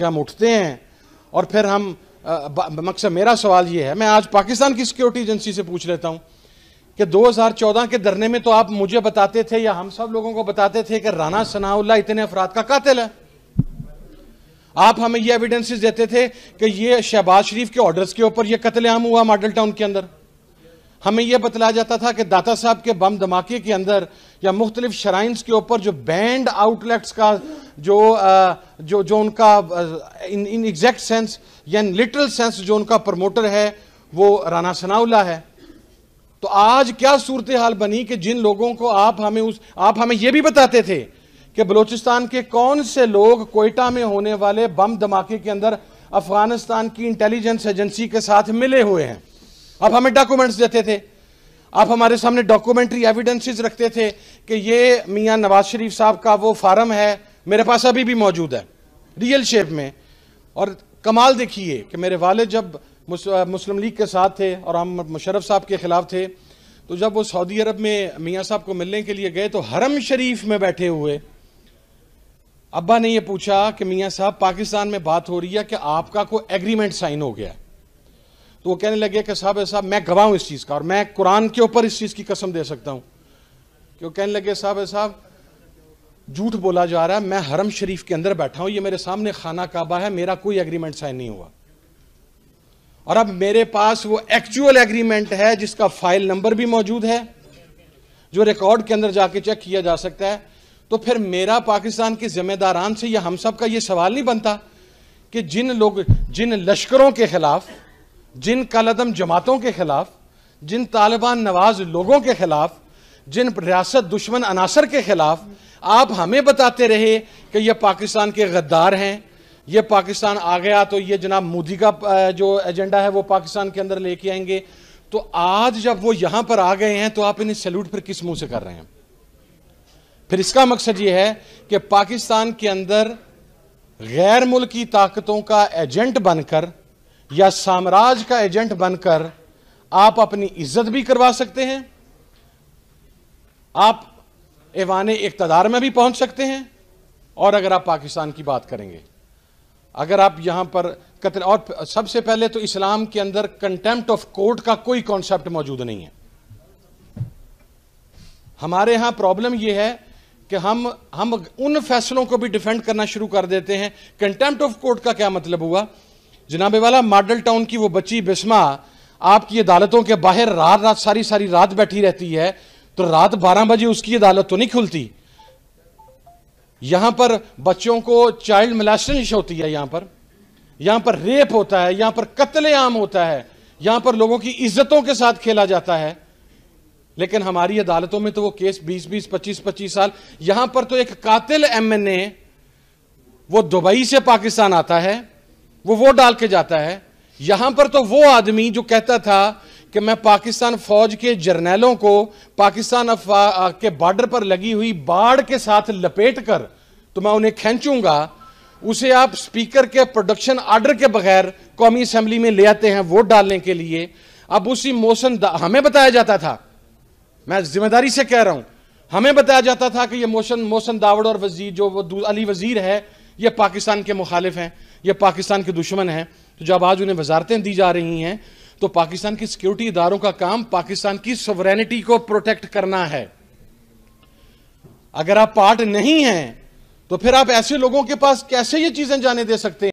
कि हम उठते हैं और फिर हम मकसद मेरा सवाल ये है मैं आज पाकिस्तान की सिक्योरिटी एजेंसी से पूछ लेता हूँ कि 2014 के धरने में तो आप मुझे बताते थे या हम सब लोगों को बताते थे कि राना सनाउल्ला इतने अफराद का कातिल है आप हमें ये एविडेंसेस देते थे कि ये शहबाज शरीफ के ऑर्डर्स के ऊपर ये कत्लेआम हुआ मॉडल टाउन के अंदर हमें यह बतलाया जाता था कि दाता साहब के बम धमाके के अंदर या मुख्तलिफ शराइन के ऊपर जो बैंड आउटलेट्स का जो जो जो उनका इन इन एग्जैक्ट सेंस या इन लिटरल सेंस जो उनका प्रमोटर है वो राना सनाउल्ला है तो आज क्या सूरत हाल बनी कि जिन लोगों को आप हमें उस आप हमें यह भी बताते थे कि बलूचिस्तान के कौन से लोग कोयटा में होने वाले बम धमाके के अंदर अफगानिस्तान की इंटेलिजेंस एजेंसी के साथ मिले हुए हैं आप हमें डॉक्यूमेंट्स देते थे आप हमारे सामने डॉक्यूमेंट्री एविडेंसेस रखते थे कि ये मियाँ नवाज शरीफ साहब का वो फार्म है मेरे पास अभी भी मौजूद है रियल शेप में और कमाल देखिए कि मेरे वाले जब मुस्लिम लीग के साथ थे और हम मुशरफ साहब के ख़िलाफ़ थे तो जब वो सऊदी अरब में मियाँ साहब को मिलने के लिए गए तो हरम शरीफ में बैठे हुए अब्बा ने ये पूछा कि मियाँ साहब पाकिस्तान में बात हो रही है कि आपका कोई एग्रीमेंट साइन हो गया तो वो कहने लगे कि साहब साहब मैं गवाह हूं इस चीज़ का और मैं कुरान के ऊपर इस चीज़ की कसम दे सकता हूँ कि वो कहने लगे साहब साहब झूठ बोला जा रहा है मैं हरम शरीफ के अंदर बैठा हूं ये मेरे सामने खाना काबा है मेरा कोई एग्रीमेंट साइन नहीं हुआ और अब मेरे पास वो एक्चुअल एग्रीमेंट है जिसका फाइल नंबर भी मौजूद है जो रिकॉर्ड के अंदर जाके चेक किया जा सकता है तो फिर मेरा पाकिस्तान के जिम्मेदारान से यह हम सब का ये सवाल नहीं बनता कि जिन लोग जिन लश्करों के खिलाफ जिन कलदम जमातों के खिलाफ जिन तालिबान नवाज लोगों के खिलाफ जिन रियासत दुश्मन अनासर के खिलाफ आप हमें बताते रहे कि यह पाकिस्तान के गद्दार हैं ये पाकिस्तान आ गया तो ये जनाब मोदी का जो एजेंडा है वो पाकिस्तान के अंदर लेके आएंगे तो आज जब वो यहां पर आ गए हैं तो आप इन्हें सैल्यूट फिर किस मुंह से कर रहे हैं फिर इसका मकसद ये है कि पाकिस्तान के अंदर गैर मुल्की ताकतों का एजेंट बनकर या साम्राज्य का एजेंट बनकर आप अपनी इज्जत भी करवा सकते हैं आप एवान इकतदार में भी पहुंच सकते हैं और अगर आप पाकिस्तान की बात करेंगे अगर आप यहां पर कतर और सबसे पहले तो इस्लाम के अंदर कंटेम्प्ट ऑफ कोर्ट का कोई कॉन्सेप्ट मौजूद नहीं है हमारे यहां प्रॉब्लम यह है कि हम हम उन फैसलों को भी डिफेंड करना शुरू कर देते हैं कंटेम्प्ट ऑफ कोर्ट का क्या मतलब हुआ जनाबे वाला मॉडल टाउन की वो बच्ची बिस्मा आपकी अदालतों के बाहर रात रात सारी सारी रात बैठी रहती है तो रात बारह बजे उसकी अदालत तो नहीं खुलती यहां पर बच्चों को चाइल्ड मिलास्टनिश होती है यहां पर यहां पर रेप होता है यहां पर कत्लेआम होता है यहां पर लोगों की इज्जतों के साथ खेला जाता है लेकिन हमारी अदालतों में तो वो केस 20 20 25 25 साल यहां पर तो एक कातिल एमएनए वो दुबई से पाकिस्तान आता है वो वोट डाल के जाता है यहां पर तो वो आदमी जो कहता था कि मैं पाकिस्तान फौज के जर्नैलों को पाकिस्तान के बॉर्डर पर लगी हुई बाढ़ के साथ लपेट कर तो मैं उन्हें खेचूंगा उसे आप स्पीकर के प्रोडक्शन आर्डर के बगैर कौमी असम्बली में ले आते हैं वोट डालने के लिए अब उसी मोशन हमें बताया जाता था मैं जिम्मेदारी से कह रहा हूं हमें बताया जाता था कि ये मोशन मोशन दावड़ और वजीर जो वो अली वजीर है ये पाकिस्तान के मुखालिफ हैं यह पाकिस्तान के दुश्मन हैं तो जब आज उन्हें वजारतें दी जा रही हैं तो पाकिस्तान की सिक्योरिटी इदारों का काम पाकिस्तान की सवरेनिटी को प्रोटेक्ट करना है अगर आप पार्ट नहीं हैं तो फिर आप ऐसे लोगों के पास कैसे ये चीजें जाने दे सकते